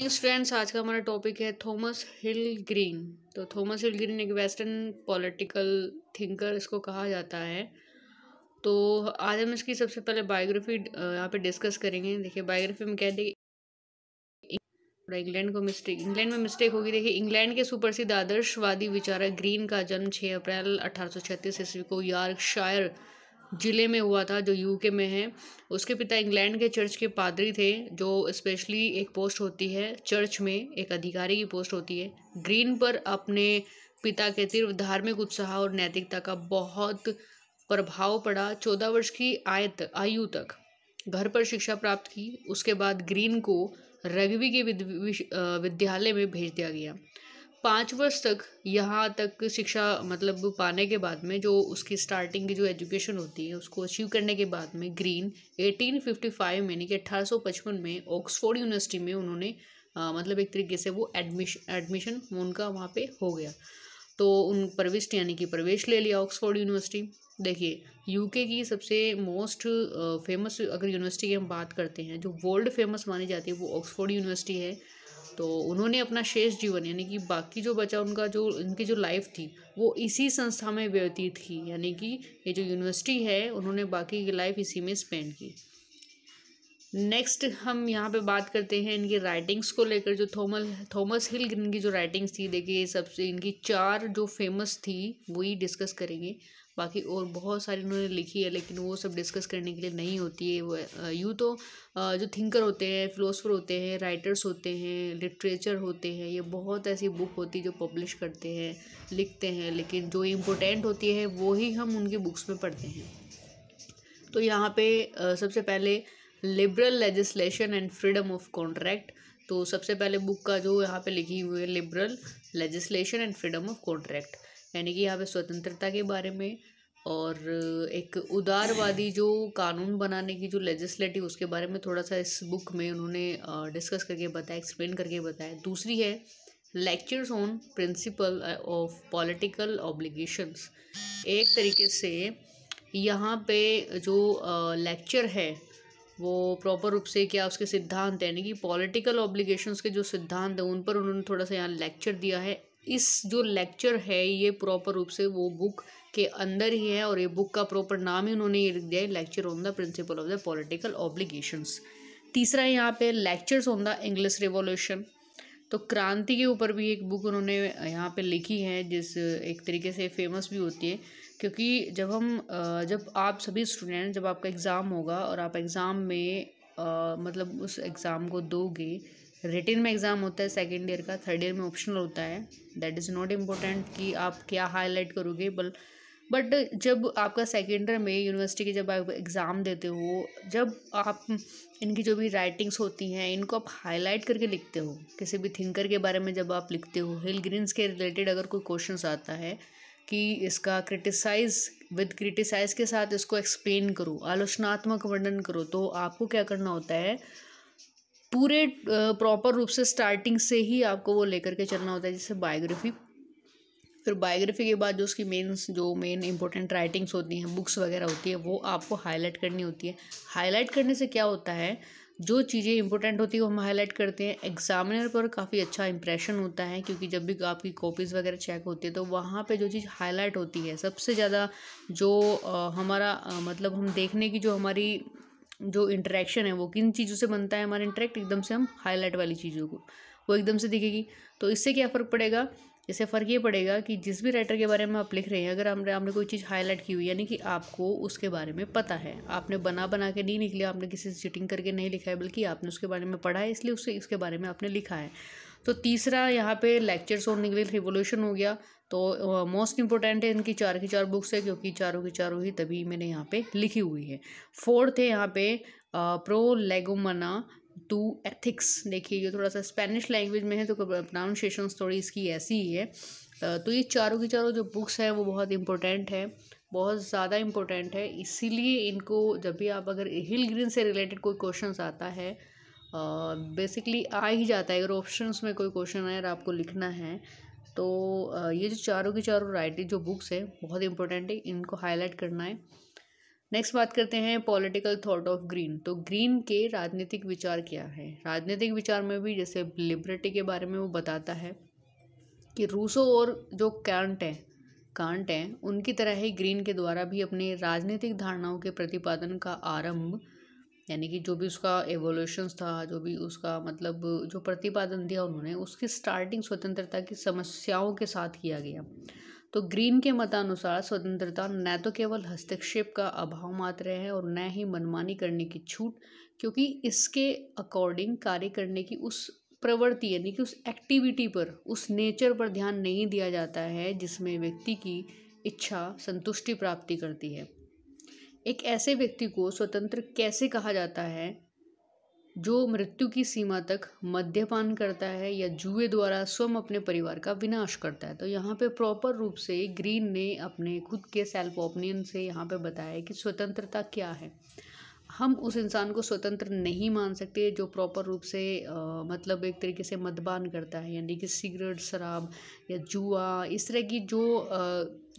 friends आज का हमारा टॉपिक है थॉमस हिल ग्रीन तो थॉमस हिल ग्रीन एक वेस्टर्न पॉलिटिकल थिंकर इसको कहा जाता है तो आज हम इसकी सबसे पहले बायोग्राफी यहाँ पे डिस्कस करेंगे देखिए बायोग्राफी में कहते थोड़ा इंग्लैंड को मिस्टेक इंग्लैंड में मिस्टेक होगी देखिए इंग्लैंड के सुप्रसिद्ध आदर्शवादी विचारक ग्रीन का जन्म छः अप्रैल अठारह ईस्वी को यार्कशायर शायर ज़िले में हुआ था जो यूके में है उसके पिता इंग्लैंड के चर्च के पादरी थे जो स्पेशली एक पोस्ट होती है चर्च में एक अधिकारी की पोस्ट होती है ग्रीन पर अपने पिता के तीव्र धार्मिक उत्साह और नैतिकता का बहुत प्रभाव पड़ा चौदह वर्ष की आय तक आयु तक घर पर शिक्षा प्राप्त की उसके बाद ग्रीन को रग्बी के विद्यालय में भेज दिया गया पाँच वर्ष तक यहाँ तक शिक्षा मतलब पाने के बाद में जो उसकी स्टार्टिंग की जो एजुकेशन होती है उसको अचीव करने के बाद में ग्रीन 1855 में यानी कि अट्ठारह में ऑक्सफोर्ड यूनिवर्सिटी में उन्होंने आ, मतलब एक तरीके से वो एडमिशन एडमिशन उनका वहाँ पे हो गया तो उन प्रविष्ट यानी कि प्रवेश ले लिया ऑक्सफोर्ड यूनिवर्सिटी देखिए यूके की सबसे मोस्ट फेमस अगर यूनिवर्सिटी की हम बात करते हैं जो वर्ल्ड फेमस मानी जाती है वो ऑक्सफोर्ड यूनिवर्सिटी है तो उन्होंने अपना शेष जीवन यानी कि बाकी जो बचा उनका जो उनकी जो लाइफ थी वो इसी संस्था में व्यतीत की यानी कि ये जो यूनिवर्सिटी है उन्होंने बाकी की लाइफ इसी में स्पेंड की नेक्स्ट हम यहाँ पे बात करते हैं इनकी राइटिंग्स को लेकर जो थॉमल थॉमस हिल इनकी जो राइटिंग्स थी देखिए सबसे इनकी चार जो फेमस थी वही डिस्कस करेंगे बाकी और बहुत सारी उन्होंने लिखी है लेकिन वो सब डिस्कस करने के लिए नहीं होती है वो यूँ तो जो थिंकर होते हैं फिलोसफर होते हैं राइटर्स होते हैं लिटरेचर होते हैं ये बहुत ऐसी बुक होती है जो पब्लिश करते हैं लिखते हैं लेकिन जो इम्पोर्टेंट होती है वो ही हम उनकी बुक्स में पढ़ते हैं तो यहाँ पे सबसे पहले liberal legislation and freedom of contract तो सबसे पहले बुक का जो यहाँ पे लिखी हुई है liberal legislation and freedom of contract यानी कि यहाँ पे स्वतंत्रता के बारे में और एक उदारवादी जो कानून बनाने की जो लेजिस्लेटिव उसके बारे में थोड़ा सा इस बुक में उन्होंने डिस्कस करके बताया एक्सप्लेन करके बताया दूसरी है lectures on principle of political obligations एक तरीके से यहाँ पे जो लेक्चर है वो प्रॉपर रूप से क्या उसके सिद्धांत यानी कि पॉलिटिकल ऑब्लिगेशंस के जो सिद्धांत हैं उन पर उन्होंने थोड़ा सा यहाँ लेक्चर दिया है इस जो लेक्चर है ये प्रॉपर रूप से वो बुक के अंदर ही है और ये बुक का प्रॉपर नाम ही उन्होंने ये लिख दिया है lecture on the principle of the political obligations तीसरा यहाँ पे lectures on the English revolution तो क्रांति के ऊपर भी एक बुक उन्होंने यहाँ पे लिखी है जिस एक तरीके से फेमस भी होती है क्योंकि जब हम जब आप सभी स्टूडेंट जब आपका एग्ज़ाम होगा और आप एग्ज़ाम में आ, मतलब उस एग्ज़ाम को दोगे रिटिन में एग्ज़ाम होता है सेकेंड ईयर का थर्ड ईयर में ऑप्शनल होता है दैट इज़ नॉट इम्पोर्टेंट कि आप क्या हाईलाइट करोगे बल बट जब आपका सेकेंड ईयर में यूनिवर्सिटी के जब आप एग्ज़ाम देते हो जब आप इनकी जो भी राइटिंग्स होती हैं इनको आप हाईलाइट करके लिखते हो किसी भी थिंकर के बारे में जब आप लिखते हो हिल ग्रीन्स के रिलेटेड अगर कोई क्वेश्चन आता है कि इसका क्रिटिसाइज विद क्रिटिसाइज के साथ इसको एक्सप्लेन करो आलोचनात्मक वर्णन करो तो आपको क्या करना होता है पूरे प्रॉपर रूप से स्टार्टिंग से ही आपको वो लेकर के चलना होता है जैसे बायोग्राफी फिर बायोग्राफी के बाद जो उसकी मेन जो मेन इंपॉर्टेंट राइटिंग्स होती हैं बुक्स वगैरह होती है वो आपको हाईलाइट करनी होती है हाईलाइट करने से क्या होता है जो चीज़ें इंपॉर्टेंट होती है वो हम हाईलाइट करते हैं एग्जामिनर पर काफ़ी अच्छा इंप्रेशन होता है क्योंकि जब भी आपकी कॉपीज़ वगैरह चेक होती है तो वहाँ पे जो चीज़ हाईलाइट होती है सबसे ज़्यादा जो आ, हमारा आ, मतलब हम देखने की जो हमारी जो इंटरेक्शन है वो किन चीज़ों से बनता है हमारा इंटरेक्ट एकदम से हम हाईलाइट वाली चीज़ों को वो एकदम से दिखेगी तो इससे क्या फ़र्क पड़ेगा इससे फ़र्क ये पड़ेगा कि जिस भी राइटर के बारे में आप लिख रहे हैं अगर हमने आपने कोई चीज़ हाईलाइट की हुई यानी कि आपको उसके बारे में पता है आपने बना बना के नहीं निकले आपने किसी से चिटिंग करके नहीं लिखा है बल्कि आपने उसके बारे में पढ़ा है इसलिए उससे इसके बारे में आपने लिखा है तो तीसरा यहाँ पे लेक्चर्स और लिए रिवोल्यूशन हो गया तो मोस्ट इंपॉर्टेंट है इनकी चार की चार बुक्स है क्योंकि चारों की चारों ही तभी मैंने यहाँ पे लिखी हुई है फोर्थ है यहाँ पे प्रो लेगोमना टू एथिक्स देखिए ये थोड़ा सा स्पेनिश लैंग्वेज में है तो प्रोनाउंसिएशन थोड़ी इसकी ऐसी ही है तो ये चारों की चारों जो बुक्स हैं वो बहुत इंपॉर्टेंट है बहुत ज़्यादा इम्पोर्टेंट है इसीलिए इनको जब भी आप अगर हिल ग्रीन से रिलेटेड कोई क्वेश्चंस आता है बेसिकली आ ही जाता है अगर ऑप्शंस में कोई क्वेश्चन आए और आपको लिखना है तो ये जो चारों की चारों राइटिंग जो बुक्स हैं बहुत इंपॉर्टेंट है इनको हाईलाइट करना है नेक्स्ट बात करते हैं पॉलिटिकल थॉट ऑफ ग्रीन तो ग्रीन के राजनीतिक विचार क्या है राजनीतिक विचार में भी जैसे लिबर्टी के बारे में वो बताता है कि रूसो और जो कैंट है कांट हैं उनकी तरह ही ग्रीन के द्वारा भी अपने राजनीतिक धारणाओं के प्रतिपादन का आरंभ यानी कि जो भी उसका एवोल्यूशंस था जो भी उसका मतलब जो प्रतिपादन दिया उन्होंने उसकी स्टार्टिंग स्वतंत्रता की समस्याओं के साथ किया गया तो ग्रीन के मतानुसार स्वतंत्रता न तो केवल हस्तक्षेप का अभाव मात्र है और न ही मनमानी करने की छूट क्योंकि इसके अकॉर्डिंग कार्य करने की उस प्रवृत्ति यानी कि उस एक्टिविटी पर उस नेचर पर ध्यान नहीं दिया जाता है जिसमें व्यक्ति की इच्छा संतुष्टि प्राप्ति करती है एक ऐसे व्यक्ति को स्वतंत्र कैसे कहा जाता है जो मृत्यु की सीमा तक मद्यपान करता है या जुए द्वारा स्वयं अपने परिवार का विनाश करता है तो यहाँ पे प्रॉपर रूप से ग्रीन ने अपने खुद के सेल्फ ओपिनियन से यहाँ पे बताया कि स्वतंत्रता क्या है हम उस इंसान को स्वतंत्र नहीं मान सकते जो प्रॉपर रूप से आ, मतलब एक तरीके से मदबान करता है यानी कि सिगरेट शराब या जुआ इस तरह की जो आ,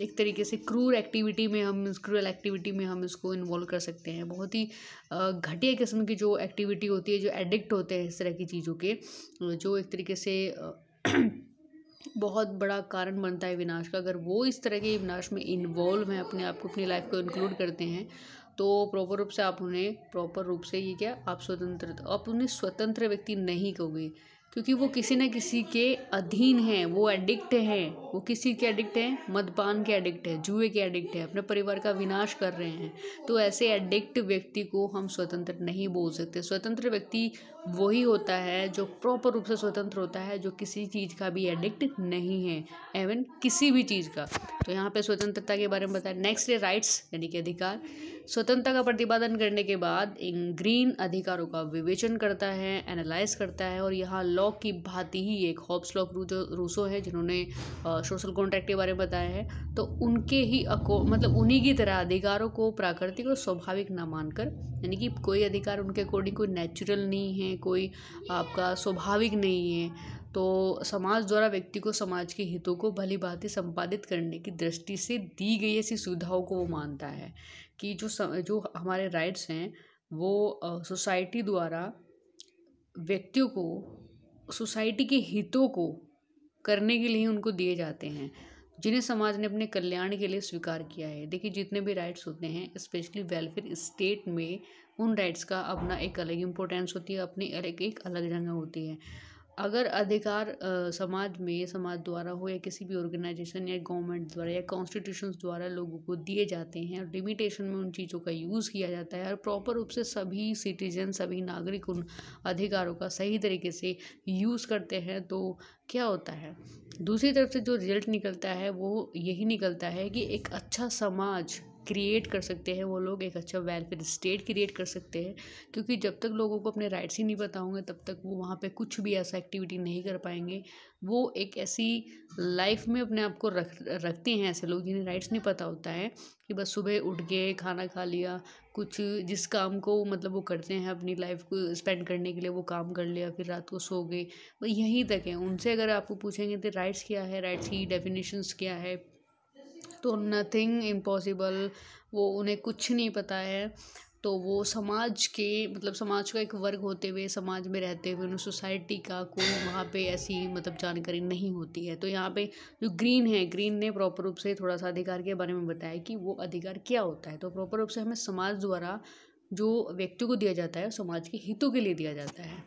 एक तरीके से क्रूर एक्टिविटी में हम क्रूअल एक्टिविटी में हम इसको इन्वॉल्व कर सकते हैं बहुत ही घटिया किस्म की जो एक्टिविटी होती है जो एडिक्ट होते हैं इस तरह की चीज़ों के जो एक तरीके से बहुत बड़ा कारण बनता है विनाश का अगर वो इस तरह के विनाश में इन्वॉल्व हैं अपने आप को अपनी लाइफ को इंक्लूड करते हैं तो प्रॉपर रूप से आप उन्हें प्रॉपर रूप से ये क्या आप स्वतंत्र आप उन्हें स्वतंत्र व्यक्ति नहीं कहोगे क्योंकि वो किसी न किसी के अधीन हैं वो एडिक्ट हैं वो किसी के एडिक्ट हैं मदपान के एडिक्ट है जुए के एडिक्ट हैं अपने परिवार का विनाश कर रहे हैं तो ऐसे एडिक्ट व्यक्ति को हम स्वतंत्र नहीं बोल सकते स्वतंत्र व्यक्ति वही होता है जो प्रॉपर रूप से स्वतंत्र होता है जो किसी चीज़ का भी एडिक्ट नहीं है एवन किसी भी चीज़ का तो यहाँ पर स्वतंत्रता के बारे में बताया नेक्स्ट राइट्स यानी कि अधिकार स्वतंत्रता का प्रतिपादन करने के बाद इन ग्रीन अधिकारों का विवेचन करता है एनालाइज करता है और यहाँ लॉ की भांति ही एक हॉब्स लॉक रूसो है जिन्होंने सोशल कॉन्ट्रैक्ट के बारे में बताया है तो उनके ही अको मतलब उन्हीं की तरह अधिकारों को प्राकृतिक और स्वाभाविक ना मानकर यानी कि कोई अधिकार उनके अकॉर्डिंग कोई नेचुरल नहीं है कोई आपका स्वाभाविक नहीं है तो समाज द्वारा व्यक्ति को समाज के हितों को भली भांति संपादित करने की दृष्टि से दी गई ऐसी सुविधाओं को वो मानता है कि जो सम, जो हमारे राइट्स हैं वो सोसाइटी द्वारा व्यक्तियों को सोसाइटी के हितों को करने के लिए उनको दिए जाते हैं जिन्हें समाज ने अपने कल्याण के लिए स्वीकार किया है देखिए जितने भी राइट्स होते हैं स्पेशली वेलफेयर स्टेट में उन राइट्स का अपना एक अलग इम्पोर्टेंस होती है अपनी अलग एक अलग जगह होती है अगर अधिकार समाज में समाज द्वारा हो या किसी भी ऑर्गेनाइजेशन या गवर्नमेंट द्वारा या कॉन्स्टिट्यूशन द्वारा लोगों को दिए जाते हैं और लिमिटेशन में उन चीज़ों का यूज़ किया जाता है और प्रॉपर रूप से सभी सिटीजन सभी नागरिक उन अधिकारों का सही तरीके से यूज़ करते हैं तो क्या होता है दूसरी तरफ से जो रिजल्ट निकलता है वो यही निकलता है कि एक अच्छा समाज क्रिएट कर सकते हैं वो लोग एक अच्छा वेलफेयर स्टेट क्रिएट कर सकते हैं क्योंकि जब तक लोगों को अपने राइट्स ही नहीं पता होंगे तब तक वो वहाँ पे कुछ भी ऐसा एक्टिविटी नहीं कर पाएंगे वो एक ऐसी लाइफ में अपने आप को रख रखते हैं ऐसे लोग जिन्हें राइट्स नहीं पता होता है कि बस सुबह उठ गए खाना खा लिया कुछ जिस काम को मतलब वो करते हैं अपनी लाइफ को स्पेंड करने के लिए वो काम कर लिया फिर रात को सो गए यहीं तक है उनसे अगर आपको पूछेंगे तो राइट्स क्या है राइट्स की डेफिनेशंस क्या है तो नथिंग इम्पॉसिबल वो उन्हें कुछ नहीं पता है तो वो समाज के मतलब समाज का एक वर्ग होते हुए समाज में रहते हुए उन्हें सोसाइटी का कोई वहाँ पे ऐसी मतलब जानकारी नहीं होती है तो यहाँ पे जो ग्रीन है ग्रीन ने प्रॉपर रूप से थोड़ा सा अधिकार के बारे में बताया कि वो अधिकार क्या होता है तो प्रॉपर रूप से हमें समाज द्वारा जो व्यक्ति को दिया जाता है समाज के हितों के लिए दिया जाता है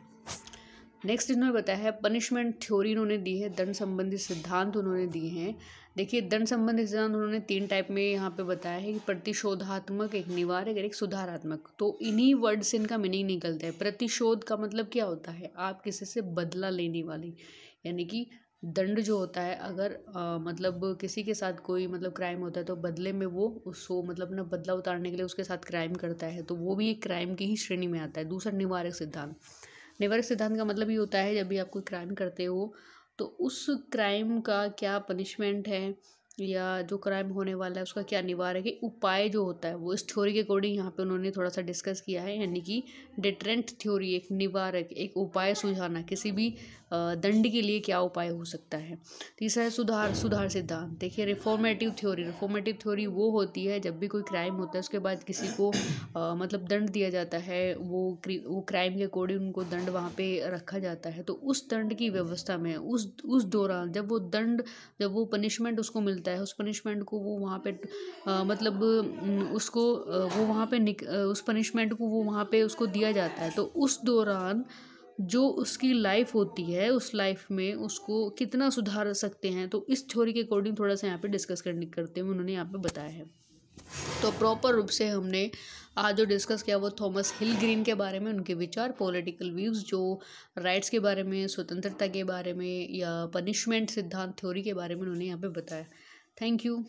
नेक्स्ट इन्होंने बताया है पनिशमेंट थ्योरी इन्होंने दी है दंड संबंधी सिद्धांत उन्होंने दिए हैं देखिए दंड संबंध सिद्धांत उन्होंने तीन टाइप में यहाँ पे बताया है कि प्रतिशोधात्मक एक निवारक एक सुधारात्मक तो इन्हीं वर्ड से इनका मीनिंग निकलता है प्रतिशोध का मतलब क्या होता है आप किसी से बदला लेने वाली यानी कि दंड जो होता है अगर आ, मतलब किसी के साथ कोई मतलब क्राइम होता है तो बदले में वो उसको मतलब अपना बदला उतारने के लिए उसके साथ क्राइम करता है तो वो भी एक क्राइम की ही श्रेणी में आता है दूसरा निवारक सिद्धांत निवारक सिद्धांत का मतलब ये होता है जब भी आप कोई क्राइम करते हो तो उस क्राइम का क्या पनिशमेंट है या जो क्राइम होने वाला है उसका क्या निवारक है उपाय जो होता है वो इस थ्योरी के अकॉर्डिंग यहाँ पे उन्होंने थोड़ा सा डिस्कस किया है यानी कि डिटरेंट थ्योरी एक निवारक एक उपाय सुझाना किसी भी दंड के लिए क्या उपाय हो सकता है तीसरा है सुधार सुधार सिद्धांत देखिए रिफॉर्मेटिव थ्योरी रिफॉर्मेटिव थ्योरी वो होती है जब भी कोई क्राइम होता है उसके बाद किसी को आ, मतलब दंड दिया जाता है वो वो क्राइम के अकॉर्डिंग उनको दंड वहाँ पे रखा जाता है तो उस दंड की व्यवस्था में उस उस दौरान जब वो दंड जब वो पनिशमेंट उसको मिलता है उस पनिशमेंट को वो वहाँ पे मतलब उसको वो वहाँ पर निक उस पनिशमेंट को वो वहाँ पर उसको दिया जाता है तो उस दौरान जो उसकी लाइफ होती है उस लाइफ में उसको कितना सुधार सकते हैं तो इस थ्योरी के अकॉर्डिंग थोड़ा सा यहाँ पे डिस्कस करने करते हैं उन्होंने यहाँ पे बताया है तो प्रॉपर रूप से हमने आज जो डिस्कस किया वो थॉमस हिल ग्रीन के बारे में उनके विचार पॉलिटिकल व्यूज़ जो राइट्स के बारे में स्वतंत्रता के बारे में या पनिशमेंट सिद्धांत थ्योरी के बारे में उन्होंने यहाँ पे बताया थैंक यू